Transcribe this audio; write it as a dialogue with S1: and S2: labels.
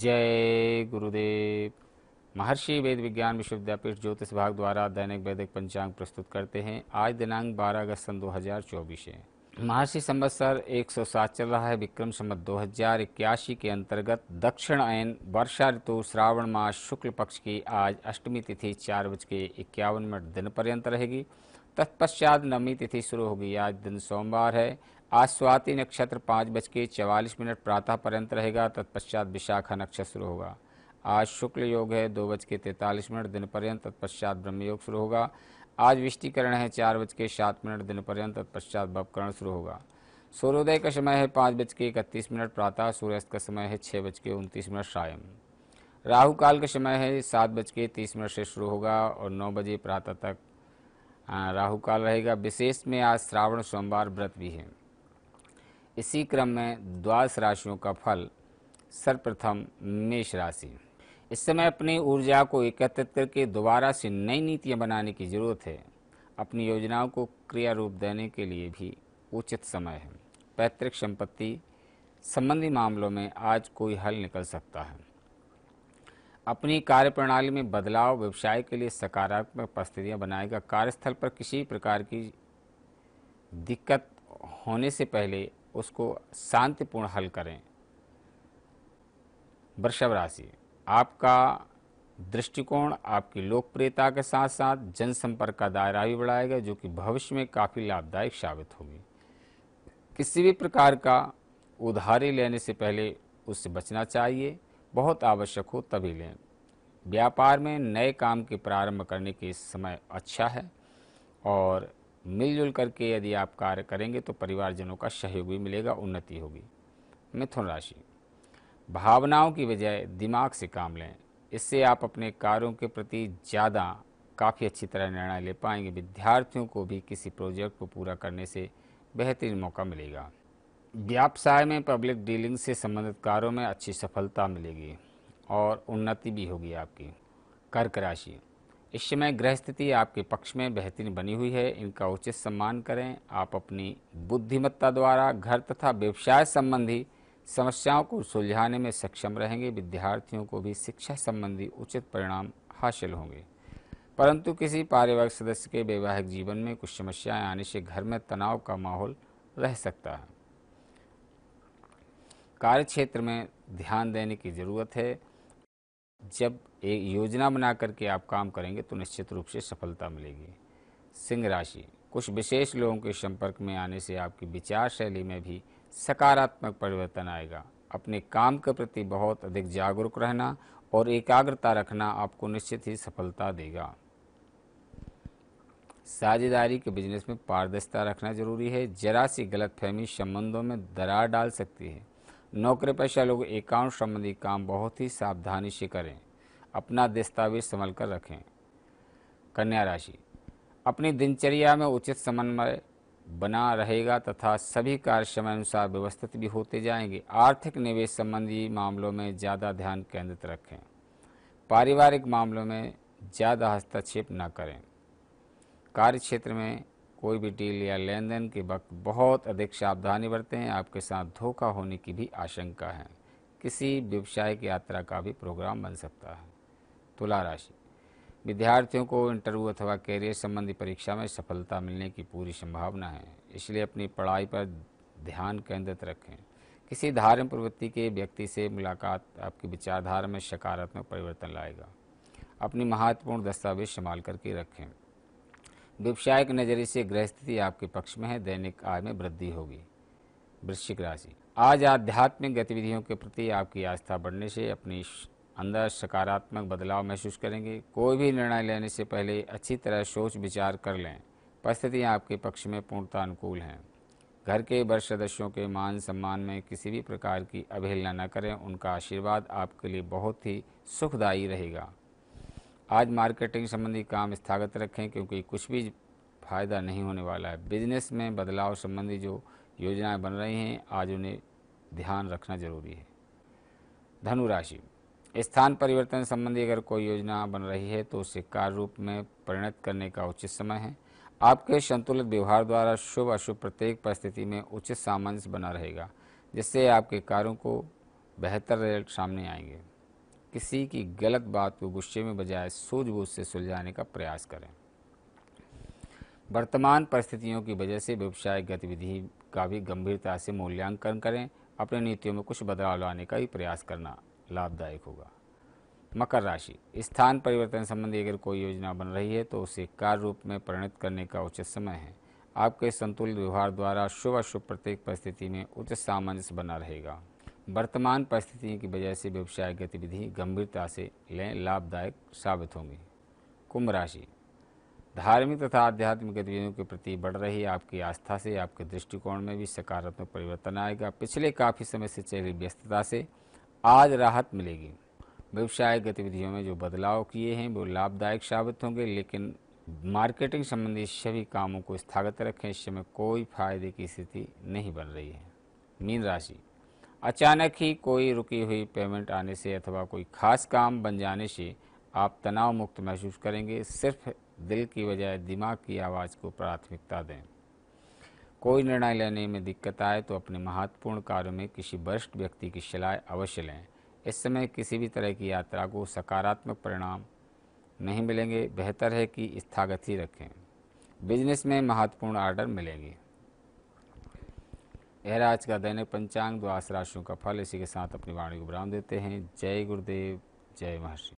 S1: जय गुरुदेव महर्षि वेद विज्ञान विश्वविद्यापीठ ज्योतिष विभाग द्वारा दैनिक वैदिक पंचांग प्रस्तुत करते हैं आज दिनांक 12 अगस्त सन 2024 है महर्षि संवत्सर एक चल रहा है विक्रम संबत दो के अंतर्गत दक्षिण अयन वर्षा ऋतु श्रावण मास शुक्ल पक्ष की आज अष्टमी तिथि चार बज के इक्यावन मिनट दिन पर्यंत रहेगी तत्पश्चात नवमी तिथि शुरू होगी आज दिन सोमवार है आज स्वाति नक्षत्र पाँच बज के चवालीस मिनट प्रातः पर्यंत रहेगा तत्पश्चात विशाखा नक्षत्र शुरू होगा आज शुक्ल योग है दो बज के तैंतालीस मिनट दिन पर्यंत तत्पश्चात ब्रह्म योग शुरू होगा आज विष्टिकरण है चार बज के सात मिनट दिन पर्यंत तत्पश्चात भवकरण शुरू होगा सूर्योदय का समय है पाँच बज के इकतीस मिनट प्रातः सूर्यास्त का समय है छः बज के उनतीस मिनट सायं राहु काल का समय है सात बज के तीस मिनट से शुरू होगा और नौ बजे प्रातः तक राहु काल रहेगा विशेष में आज श्रावण सोमवार व्रत भी है इसी क्रम में द्वादश राशियों का फल सर्वप्रथम मेष राशि इस समय अपनी ऊर्जा को एकत्रित करके दोबारा से नई नीतियां बनाने की जरूरत है अपनी योजनाओं को क्रिया रूप देने के लिए भी उचित समय है पैतृक संपत्ति संबंधी मामलों में आज कोई हल निकल सकता है अपनी कार्यप्रणाली में बदलाव व्यवसाय के लिए सकारात्मक परिस्थितियाँ बनाएगा कार्यस्थल पर किसी प्रकार की दिक्कत होने से पहले उसको शांतिपूर्ण हल करें वृषभ राशि आपका दृष्टिकोण आपकी लोकप्रियता के साथ साथ जनसंपर्क का दायरा भी बढ़ाएगा जो कि भविष्य में काफ़ी लाभदायक साबित होगी किसी भी प्रकार का उधारी लेने से पहले उससे बचना चाहिए बहुत आवश्यक हो तभी लें व्यापार में नए काम के प्रारंभ करने के समय अच्छा है और मिलजुल करके यदि आप कार्य करेंगे तो परिवारजनों का सहयोग भी मिलेगा उन्नति होगी मिथुन राशि भावनाओं की बजाय दिमाग से काम लें इससे आप अपने कार्यों के प्रति ज़्यादा काफ़ी अच्छी तरह निर्णय ले पाएंगे विद्यार्थियों को भी किसी प्रोजेक्ट को पूरा करने से बेहतरीन मौका मिलेगा व्यवसाय में पब्लिक डीलिंग से संबंधित कार्यों में अच्छी सफलता मिलेगी और उन्नति भी होगी आपकी कर्क राशि इस समय ग्रह स्थिति आपके पक्ष में बेहतरीन बनी हुई है इनका उचित सम्मान करें आप अपनी बुद्धिमत्ता द्वारा घर तथा व्यवसाय संबंधी समस्याओं को सुलझाने में सक्षम रहेंगे विद्यार्थियों को भी शिक्षा संबंधी उचित परिणाम हासिल होंगे परंतु किसी पारिवारिक सदस्य के वैवाहिक जीवन में कुछ समस्याएं आने से घर में तनाव का माहौल रह सकता है कार्य क्षेत्र में ध्यान देने की ज़रूरत है जब एक योजना बना करके आप काम करेंगे तो निश्चित रूप से सफलता मिलेगी सिंह राशि कुछ विशेष लोगों के संपर्क में आने से आपकी विचार शैली में भी सकारात्मक परिवर्तन आएगा अपने काम के प्रति बहुत अधिक जागरूक रहना और एकाग्रता रखना आपको निश्चित ही सफलता देगा साझेदारी के बिजनेस में पारदर्शिता रखना जरूरी है जरा सी गलतफहमी संबंधों में दरार डाल सकती है नौकरी पेशा लोग एकाउंट संबंधी काम बहुत ही सावधानी से करें अपना दस्तावेज संभल कर रखें कन्या राशि अपनी दिनचर्या में उचित समन्वय बना रहेगा तथा सभी कार्य समय अनुसार व्यवस्थित भी होते जाएंगे आर्थिक निवेश संबंधी मामलों में ज़्यादा ध्यान केंद्रित रखें पारिवारिक मामलों में ज़्यादा हस्तक्षेप न करें कार्य क्षेत्र में कोई भी डील या लेन देन के वक्त बहुत अधिक सावधानी बरतें आपके साथ धोखा होने की भी आशंका है किसी व्यवसाय की यात्रा का भी प्रोग्राम बन सकता है तुला राशि विद्यार्थियों को इंटरव्यू अथवा कैरियर संबंधी परीक्षा में सफलता मिलने की पूरी संभावना है इसलिए अपनी पढ़ाई पर ध्यान केंद्रित रखें किसी धार्मिक प्रवृत्ति के व्यक्ति से मुलाकात आपकी विचारधारा में सकारात्मक परिवर्तन लाएगा अपनी महत्वपूर्ण दस्तावेज संभाल करके रखें व्यवसाय के नजरिए से ग्रह स्थिति आपके पक्ष में है दैनिक आय में वृद्धि होगी वृश्चिक राशि आज आध्यात्मिक गतिविधियों के प्रति आपकी आस्था बढ़ने से अपनी अंदर सकारात्मक बदलाव महसूस करेंगे कोई भी निर्णय लेने से पहले अच्छी तरह सोच विचार कर लें परिस्थितियाँ आपके पक्ष में पूर्णता अनुकूल हैं घर के वर्ष सदस्यों के मान सम्मान में किसी भी प्रकार की अवहेलना न करें उनका आशीर्वाद आपके लिए बहुत ही सुखदायी रहेगा आज मार्केटिंग संबंधी काम स्थगित रखें क्योंकि कुछ भी फ़ायदा नहीं होने वाला है बिजनेस में बदलाव संबंधी जो योजनाएं बन रही हैं आज उन्हें ध्यान रखना जरूरी है धनु राशि स्थान परिवर्तन संबंधी अगर कोई योजना बन रही है तो उसे कार्य रूप में परिणत करने का उचित समय है आपके संतुलित व्यवहार द्वारा शुभ अशुभ प्रत्येक परिस्थिति में उचित सामंजस्य बना रहेगा जिससे आपके कार्यों को बेहतर रिजल्ट सामने आएंगे किसी की गलत बात को गुस्से में बजाय सूझबूझ से सुलझाने का प्रयास करें वर्तमान परिस्थितियों की वजह से व्यवसाय गतिविधि का भी गंभीरता से मूल्यांकन करें अपने नीतियों में कुछ बदलाव लाने का भी प्रयास करना लाभदायक होगा मकर राशि स्थान परिवर्तन संबंधी अगर कोई योजना बन रही है तो उसे कार्य रूप में परिणत करने का उचित समय है आपके संतुलित व्यवहार द्वारा शुभ अशुभ प्रत्येक परिस्थिति में उचित सामंजस्य बना रहेगा वर्तमान परिस्थितियों की वजह से व्यवसाय गतिविधि गंभीरता से लें लाभदायक साबित होंगी कुंभ राशि धार्मिक तथा आध्यात्मिक गतिविधियों के प्रति बढ़ रही आपकी आस्था से आपके दृष्टिकोण में भी सकारात्मक परिवर्तन आएगा पिछले काफ़ी समय से चली व्यस्तता से आज राहत मिलेगी व्यवसाय गतिविधियों में जो बदलाव किए हैं वो लाभदायक साबित होंगे लेकिन मार्केटिंग संबंधी सभी कामों को स्थगित रखें इस समय कोई फायदे की स्थिति नहीं बन रही है मीन राशि अचानक ही कोई रुकी हुई पेमेंट आने से अथवा कोई खास काम बन जाने से आप तनाव मुक्त महसूस करेंगे सिर्फ दिल की बजाय दिमाग की आवाज़ को प्राथमिकता दें कोई निर्णय लेने में दिक्कत आए तो अपने महत्वपूर्ण कार्यों में किसी वरिष्ठ व्यक्ति की सलाह अवश्य लें इस समय किसी भी तरह की यात्रा को सकारात्मक परिणाम नहीं मिलेंगे बेहतर है कि स्थागत ही रखें बिजनेस में महत्वपूर्ण आर्डर मिलेंगे यह राज का दैनिक पंचांग द्वास राशियों का फल इसी के साथ अपनी वाणी को विराम देते हैं जय गुरुदेव जय महर्षि